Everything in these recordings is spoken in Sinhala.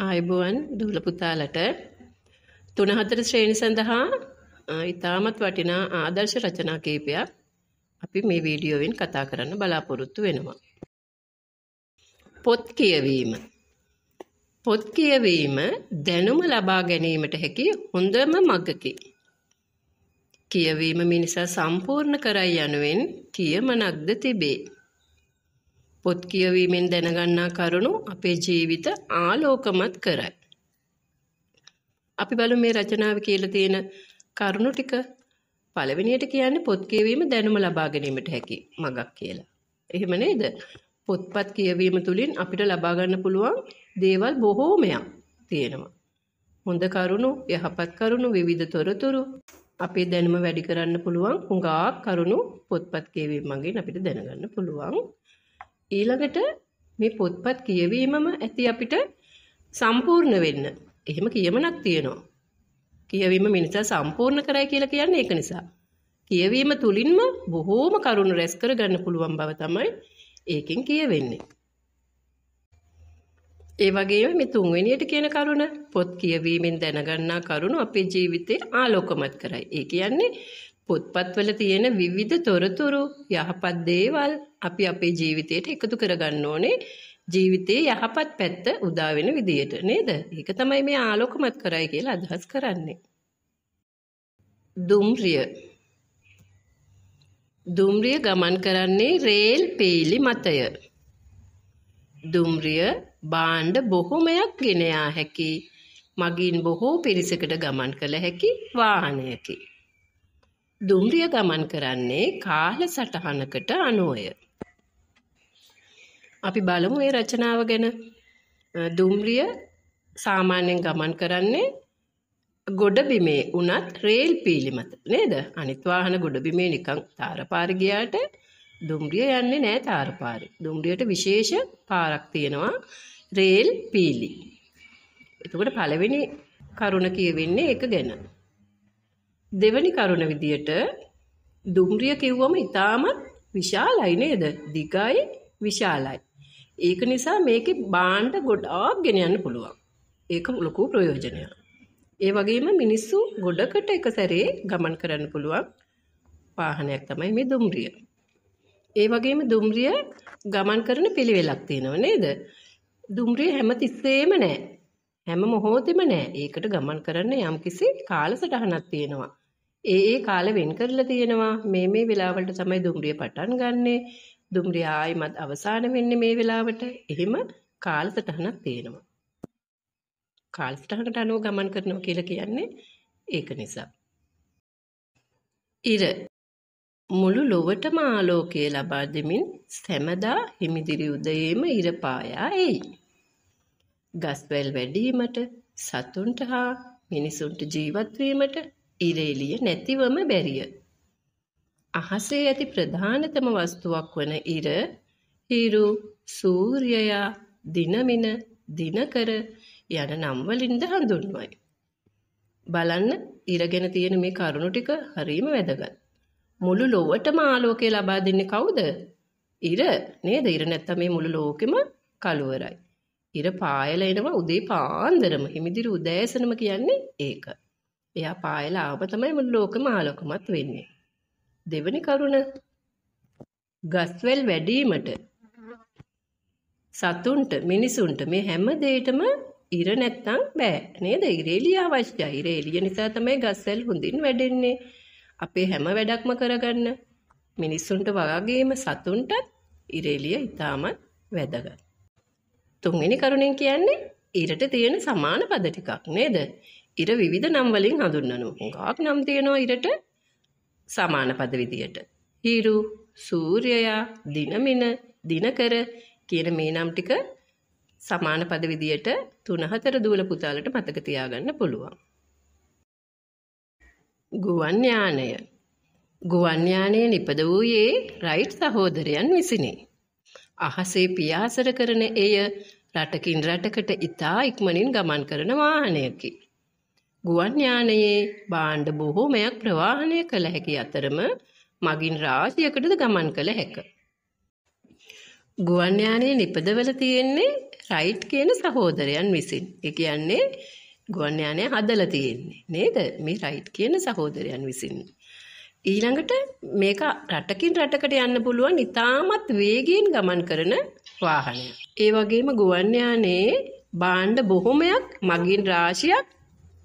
ආයුබෝවන් දූල පුතාලට 3 4 ශ්‍රේණි සඳහා ඉතාමත් වටිනා ආදර්ශ රචනා කීපයක් අපි මේ වීඩියෝවෙන් කතා කරන්න බලාපොරොත්තු වෙනවා. පොත් කියවීම. පොත් කියවීම දැනුම ලබා ගැනීමට හැකි හොඳම මගකි. කියවීම මිනිසා සම්පූර්ණ කරයි යනුවෙන් කියමනක්ද තිබේ. පොත් කියවීමෙන් දැනගන්නා කරුණු අපේ ජීවිත ආලෝකමත් කරයි. අපි බලමු මේ රචනාව කියලා තියෙන කරුණු ටික පළවෙනියට කියන්නේ පොත් කියවීම දැනුම ලබා ගැනීමට හැකි මගක් කියලා. එහෙම නේද? පොත්පත් කියවීම තුළින් අපිට ලබා ගන්න පුළුවන් දේවල් බොහෝමයක් තියෙනවා. හොඳ කරුණු, යහපත් කරුණු, විවිධ තොරතුරු අපේ දැනුම වැඩි කරන්න පුළුවන් හුඟක් කරුණු පොත්පත් කියවීම මගින් අපිට දැනගන්න පුළුවන්. ඊළඟට මේ පොත්පත් කියවීමම ඇති අපිට සම්පූර්ණ වෙන්න. එහෙම කියමනක් තියෙනවා. කියවීම මිනිසා සම්පූර්ණ කරයි කියලා කියන්නේ ඒක නිසා. කියවීම තුලින්ම බොහෝම කරුණ රැස් කරගන්න පුළුවන් බව තමයි ඒකෙන් කියවෙන්නේ. ඒ වගේම මේ තුන්වෙනියට කියන කරුණ පොත් කියවීමෙන් දැනගන්නා කරුණු අපේ ජීවිතේ ආලෝකමත් කරයි. ඒ කියන්නේ පොත්පත්වල තියෙන විවිධ තොරතුරු යහපත් දේවල් අපි අපේ ජීවිතයට එකතු කරගන්න ඕනේ ජීවිතයේ යහපත් පැත්ත උදා වෙන විදියට නේද? ඒක තමයි මේ ආලෝකමත් කරයි කියලා අදහස් කරන්නේ. දුම්රිය දුම්රිය ගමන් කරන්නේ රේල් පීලි මතය. දුම්රිය භාණ්ඩ බොහොමයක් ගෙන හැකි මගින් බොහෝ පිරිසකට ගමන් කළ හැකි වාහනයකි. දුම්රිය ගමන් කරන්නේ කාල සටහනකට අනුවය. අපි බලමු මේ රචනාව ගැන. දුම්රිය සාමාන්‍යයෙන් ගමන් කරන්නේ ගොඩ බිමේ උනත් රේල් පීලි මත නේද? අනිත් වාහන ගොඩ බිමේ නිකන් තාරපාර ගියාට දුම්රිය යන්නේ නැහැ තාරපාරේ. දුම්රියට විශේෂ පාරක් තියෙනවා රේල් පීලි. එතකොට පළවෙනි කරුණ කියවෙන්නේ ඒක ගැන. දෙවැනි කරුණ විදියට දුම්රිය කිව්වම ඉතාමත් විශාලයි නේද? දිගයි විශාලයි. ඒක නිසා මේකේ බාණ්ඩ ගොඩාක් ගෙන යන්න පුළුවන්. ඒක ලොකු ප්‍රයෝජනයක්. ඒ වගේම මිනිස්සු ගොඩකට එක සැරේ ගමන් කරන්න පුළුවන් වාහනයක් තමයි මේ දුම්රිය. ඒ වගේම දුම්රිය ගමන් කරන පිළිවෙලක් තියෙනව නේද? දුම්රිය හැමතිස්සෙම නැහැ. හැම මොහොතෙම නැහැ. ඒකට ගමන් කරන්න යම්කිසි කාලසටහනක් තියෙනවා. ඒ ඒ කාලෙ වෙන් කරලා තියෙනවා. මේ මේ වෙලාවලට තමයි දුම්රිය පටන් ගන්නෙ. දුම්රිය ආයිමත් අවසාන වෙන්නේ මේ වෙලාවට. එහෙම කාලසටහනක් තියෙනවා. කාලසටහනකට අනුව ගමන් කරනවා කියලා කියන්නේ ඒක නිසා. ඉර මුළු ලොවටම ආලෝකය ලබා දෙමින් සැමදා හිමිදිරි උදයේම ඉර පායා එයි. ගස්වැල් වැඩීමට සතුන්ට හා මිනිසුන්ට ජීවත් වීමට ඉරේලිය නැතිවම බැරිය. අහසේ ඇති ප්‍රධානතම වස්තුවක් වන ඉර, හිරු, සූර්යයා, දිනමින, දිනකර යන නම් වලින්ද හඳුන්වයි. බලන්න ඉර ගැන තියෙන මේ කරුණු ටික හරීම වැදගත්. මුළු ලොවටම ආලෝකය ලබා දෙන්නේ කවුද? ඉර නේද? ඉර නැත්තම් මේ මුළු ලෝකෙම කළුවරයි. ඉර පායල එනවා උදේ පාන්දරම. හිමිදිරි උදෑසනම කියන්නේ ඒක. එයා පායල ආවම තමයි මුළු ලෝකෙම ආලෝකමත් වෙන්නේ. දෙවෙනි කරුණ ගස්වැල් වැඩිවීමට සතුන්ට මිනිසුන්ට මේ හැම දෙයකම ඉර නැත්තම් බෑ නේද? ඉරේලිය අවශ්‍යයි. ඉරේලිය නිසා තමයි ගස්වැල් හොඳින් වැඩෙන්නේ. අපේ හැම වැඩක්ම කරගන්න මිනිසුන්ට වගේම සතුන්ට ඉරේලිය ඉතාමත් වැදගත්. තුන්වෙනි කරුණෙන් කියන්නේ ඉරට තියෙන සමාන පද ටිකක් නේද? ඉර විවිධ නම් වලින් හඳුන්වනවා. හුඟක් නම් තියෙනවා ඉරට සමාන පද විදියට. හිරු, සූර්යයා, දිනමින, දිනකර කියන මේ නම් ටික සමාන පද විදියට 3 4 දුවල පුතාලට මතක තියාගන්න පුළුවන්. ගුවන් යානය. ගුවන් යානයේ නිපද වූයේ රයිට් සහෝදරයන් විසිනි. අහසේ පියාසර කරන එය රටකින් රටකට ඉතා ඉක්මනින් ගමන් කරන වාහනයකි. ගුවන් යානයේ භාණ්ඩ බොහෝමයක් ප්‍රවාහනය කළ හැකි අතරම මගින් රාශියකටද ගමන් කළ හැක. ගුවන් යානයේ නිපදවල තියෙන්නේ රයිට් කියන සහෝදරයන් විසින්. ඒ කියන්නේ ගුවන් යානය හදලා තියෙන්නේ නේද? මේ රයිට් කියන සහෝදරයන් විසින්. ඊළඟට මේක රටකින් රටකට යන්න පුළුවන් ඉතාමත් වේගයෙන් ගමන් කරන වාහනයක්. ඒ වගේම ගුවන් යානයේ භාණ්ඩ බොහොමයක් මගින් රාශියක්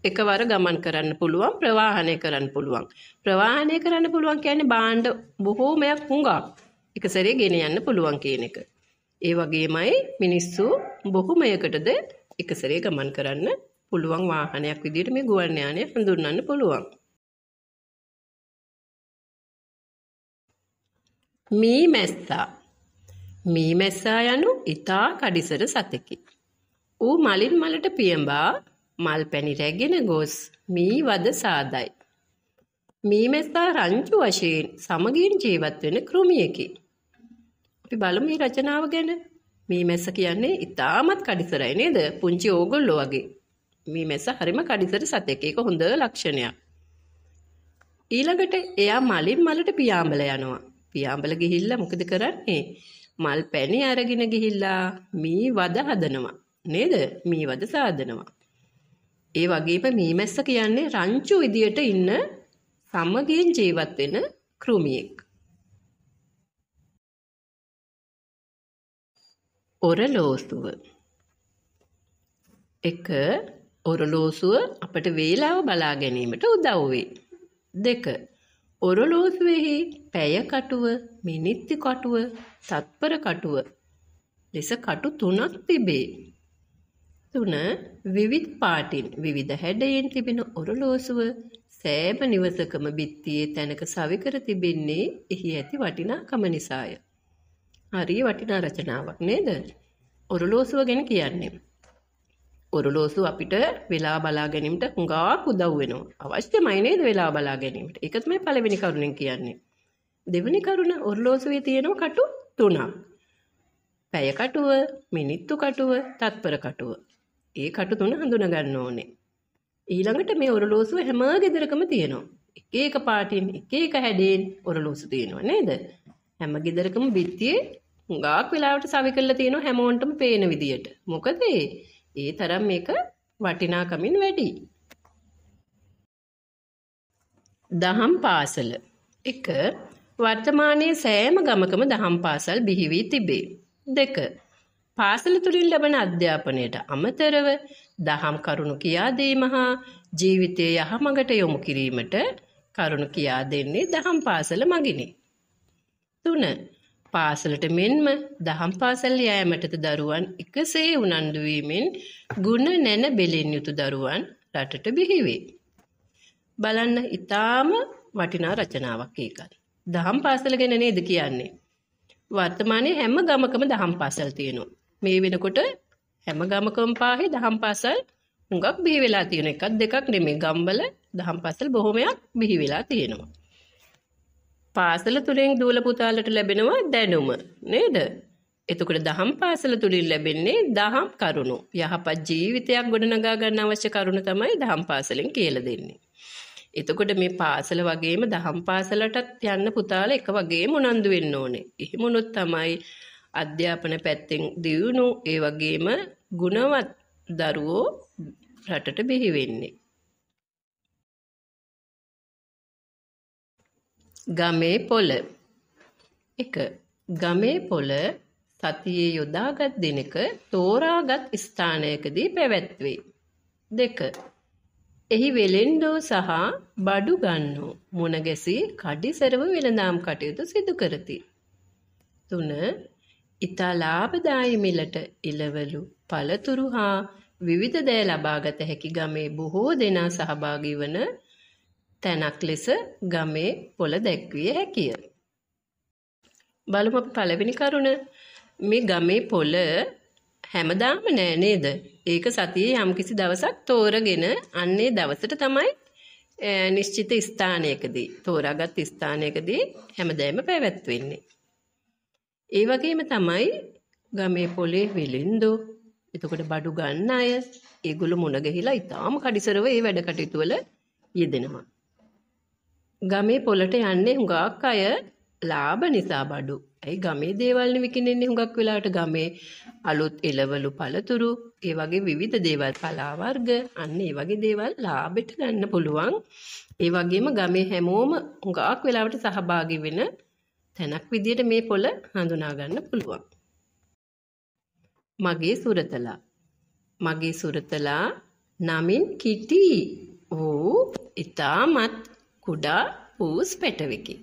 එකවර ගමන් කරන්න පුළුවන් ප්‍රවාහනය කරන්න පුළුවන් ප්‍රවාහනය කරන්න පුළුවන් කියන්නේ බාණ්ඩ බොහෝමයක් හුඟක් එක සැරේ ගෙන යන්න පුළුවන් කියන එක. ඒ වගේමයි මිනිස්සු බොහෝමයකටද එක සැරේ ගමන් කරන්න පුළුවන් වාහනයක් විදිහට මේ ගුවන් යානය හඳුන්වන්න පුළුවන්. මී මැස්සා මී මැස්සා යනු ඊතා කඩිසර සතෙකි. ඌ මලින් මලට පියඹා මල් පැණි රැගෙන ගොස් මී වද සාදයි. මීමැස්සා රංචු වශයෙන් සමගින් ජීවත් වෙන කෘමියකි. අපි බලමු මේ රචනාව ගැන. මීමැස්ස කියන්නේ ඉතාමත් කඩිසරයි නේද? පුංචි ඕගොල්ලෝ වගේ. මීමැස්ස හරිම කඩිසර සතෙක්. ඒක හොඳ ලක්ෂණයක්. ඊළඟට එයා මලින් මලට පියාඹල යනවා. පියාඹල ගිහිල්ලා මොකද කරන්නේ? මල් පැණි අරගෙන ගිහිල්ලා මී වද හදනවා. නේද? මී වද සාදනවා. ඒ වගේම මීමැස්ස කියන්නේ රංචු විදියට ඉන්න සමගියෙන් ජීවත් වෙන කෘමියෙක්. ඔරලෝසුව. එක ඔරලෝසුව අපට වේලාව බලා ගැනීමට උදව් වේ. දෙක ඔරලෝසුවේහි පැය කටුව, මිනිත්තු කටුව, තත්පර කටුව ලෙස කටු තුනක් තිබේ. තුන විවිධ පාටින් විවිධ හැඩයෙන් තිබෙන ඔරලෝසුව සෑම නිවසකම බිත්තියේ තැනක සවිකර තිබෙන්නේ එහි ඇති වටිනාකම නිසාය. හරි වටිනා රචනාවක් නේද? ඔරලෝසුව ගැන කියන්නේ. ඔරලෝසුව අපිට වෙලා බලා ගැනීමට හුඟක් උදව් වෙනවා. අවශ්‍යමයි නේද වෙලා බලා ගැනීමට. ඒක තමයි පළවෙනි කරුණෙන් කියන්නේ. දෙවෙනි කරුණ ඔරලෝසුවේ තියෙන කටු තුනක්. පැය කටුව, මිනිත්තු කටුව, තත්පර කටුව. ඒ කටු තුන හඳුනගන්න ඕනේ. ඊළඟට මේ ඔරලෝසුව හැම ගෙදරකම තියෙනවා. එක එක පාටින් එක එක හැඩයෙන් ඔරලෝසු තියෙනවා නේද? හැම ගෙදරකම බිත්තියේ හුඟක් වෙලාවට සවි කරලා තියෙනවා හැමෝන්ටම පේන විදියට. මොකද ඒ තරම් මේක වටිනාකමින් වැඩි. දහම් පාසල 1 වර්තමානයේ සෑම ගමකම දහම් පාසල් බිහි වී තිබේ. 2 පාසල තුළින් ලබන අධ්‍යාපනයට අමතරව දහම් කරුණු කියාදීම හා ජීවිතය යහමඟට යොමු කිරීමට කරුණු කියා දෙන්නේ දහම් පාසල මගිනි. තුන පාසලට මෙන්ම දහම් පාසල් යෑමටද දරුවන් එකසේ උනන්දුවීමෙන් ගුණ නැන බෙලෙන් යුතු දරුවන් රටට බිහිවේ. බලන්න ඉතාම වටිනා රචනාවක් ඒකත්. දහම් පාසල ගැන නේද කියන්නේ. වර්තමානයේ හැම ගමකම දහම් පාසල් තියෙනවා. මේ වෙනකොට හැම ගමකම පාහේ දහම් පාසල් හුඟක් බිහි වෙලා තියෙන එකක් දෙකක් නෙමෙයි ගම්වල දහම් පාසල් බොහොමයක් බිහි වෙලා තියෙනවා. පාසල තුලින් දූල පුතාලට ලැබෙනවා දැනුම නේද? එතකොට දහම් පාසල තුලින් ලැබෙන්නේ දහම් කරුණු. යහපත් ජීවිතයක් ගොඩනගා ගන්න අවශ්‍ය කරුණු තමයි දහම් පාසලෙන් කියලා දෙන්නේ. එතකොට මේ පාසල වගේම දහම් පාසලටත් යන්න පුතාලා එක වගේම උනන්දු වෙන්න ඕනේ. එහෙම තමයි අධ්‍යාපන පැත්තෙන් දියුණු ඒ වගේම ගුණවත් දරුවෝ රටට බිහි වෙන්නේ. ගමේ පොළ 1 ගමේ පොළ සතියේ යොදාගත් දිනක තෝරාගත් ස්ථානයකදී පැවැත්වේ. 2 එහි වෙලෙන්ඩෝ සහ බඩු ගන්නෝ මුණගැසී කඩිසරව වෙළඳාම් කටයුතු සිදු කරති. 3 ඉතා ලාභදායි මිලට එළවලු පළතුරු හා විවිධ දෑ ලබාගත හැකි ගමේ බොහෝ දෙනා සහභාගී වන තැනක් ලෙස ගමේ පොළ දැක්විය හැකිය. බලමු පළවෙනි කරුණ මේ ගමේ පොළ හැමදාම නෑ නේද? ඒක සතියේ යම්කිසි දවසක් තෝරගෙන අන්නේ දවසට තමයි නිශ්චිත ස්ථානයකදී තෝරාගත් ස්ථානයකදී හැමදේම පැවැත්වෙන්නේ. ඒ වගේම තමයි ගමේ පොලේ වෙලෙන්දෝ එතකොට බඩු ගන්න අය ඒගොල්ලෝ මුණ ගැහිලා ඉතාම කඩිසරව ඒ වැඩ කටයුතු වල යෙදෙනවා. ගමේ පොලට යන්නේ හුඟක් අය ලාභ නිසා බඩු. ඇයි ගමේ දේවල් විකිනෙන්නේ හුඟක් වෙලාවට ගමේ අලුත් එළවලු පළතුරු, ඒ වගේ විවිධ දේවල් පලා වර්ග, අන්න ඒ වගේ දේවල් ලාභෙට ගන්න පුළුවන්. ඒ වගේම ගමේ හැමෝම හුඟක් වෙලාවට සහභාගී වෙන තැනක් විදියට මේ පොළ හඳුනා ගන්න පුළුවන්. මගේ සුරතලා. මගේ සුරතලා නමින් කිටි. ඌ ඊටමත් කුඩා පූස් පැටවෙකි.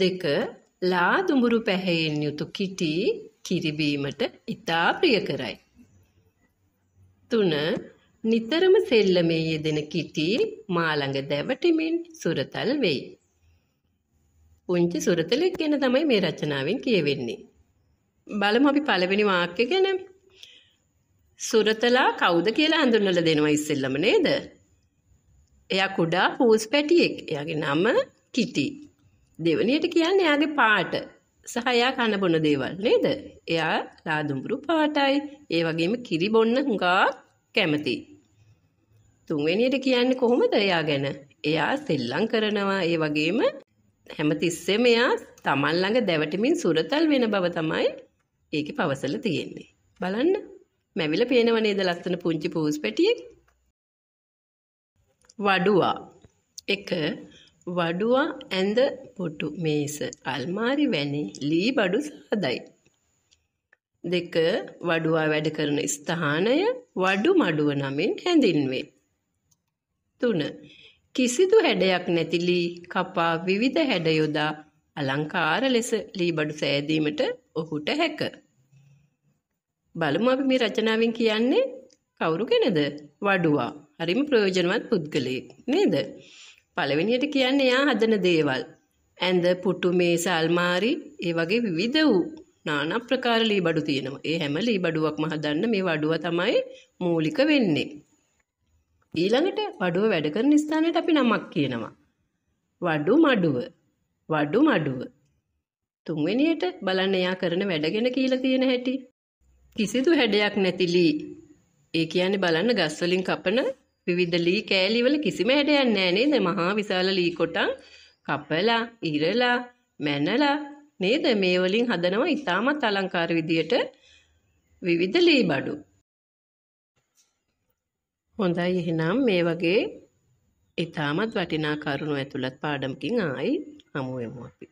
දෙක ලා දුඹුරු පැහැයෙන් යුතු කිටි කිරිබීමට ඊටා ප්‍රිය කරයි. තුන නිතරම සෙල්ලමේ යෙදෙන කිටි මා ළඟ දැවටිමින් සුරතල් වෙයි. පුංචි සුරතලෙක් ගැන තමයි මේ රචනාවෙන් කියවෙන්නේ. බලමු අපි පළවෙනි වාක්‍ය ගැන. සුරතලා කවුද කියලා හඳුන්වලා දෙනවා ඉස්සෙල්ලම නේද? එයා කුඩා පූස් පැටියෙක්. එයාගේ නම කිටි. දෙවනියට කියන්නේ එයාගේ පාට සහ එයා කන බොන දේවල් නේද? එයා ලාදුඹුරු පාටයි. ඒ වගේම කිරි බොන්න හුඟක් කැමතියි. තුන්වෙනියට කියන්නේ කොහොමද එයා ගැන? එයා සෙල්ලම් කරනවා. ඒ වගේම හැමතිස්සෙම එයා තමන් ළඟ දැවටමින් සුරතල් වෙන බව තමයි ඒකේ පවසලා තියෙන්නේ. බලන්න. මැවිලා පේනව නේද ලස්සන පුංචි පූස් පැටියෙක්? වඩුවා. 1 වඩුවා ඇඳ පොටු මේස අල්මාරි වැනි ලී බඩු සාදයි. දෙක වඩුවා වැඩ කරන ස්ථානය වඩු මඩුව නමින් හැඳින්වේ. තුන කිසිදු හැඩයක් නැති ලී කපා විවිධ හැඩ යොදා අලංකාර ලෙස ලී බඩු සෑදීමට ඔහුට හැක. බලමු අපි මේ රචනාවෙන් කියන්නේ කවුරු කෙනද? වඩුවා. හරිම ප්‍රයෝජනවත් පුද්ගලයෙක් නේද? පළවෙනියට කියන්නේ එයා හදන දේවල්. ඇඳ, පුටු, මේස, අල්මාරි, ඒ වගේ විවිධ වූ নানা ප්‍රකාර ලී බඩු තියෙනවා. ඒ හැම ලී බඩුවක්ම හදන්න මේ වඩුව තමයි මූලික වෙන්නේ. ඊළඟට වඩුව වැඩ කරන ස්ථානයට අපි නමක් කියනවා. වඩු මඩුව. වඩු මඩුව. තුන්වෙනියට බලන්න එයා කරන වැඩගෙන කියලා තියෙන හැටි. කිසිදු හැඩයක් නැති ලී. ඒ කියන්නේ බලන්න ගස් වලින් කපන විවිධ ලී කෑලි වල කිසිම හැඩයක් නැහැ නේද? මහා විශාල ලී කොටන් කපලා, ඉරලා, මැනලා නේද මේ වලින් හදනවා ඉතාමත් අලංකාර විදියට විවිධ ලී බඩු. හොඳයි එහෙනම් මේ වගේ ඊටමත් වටිනා කරුණු ඇතුළත් පාඩමකින් ආයි හමු වෙමු අපි.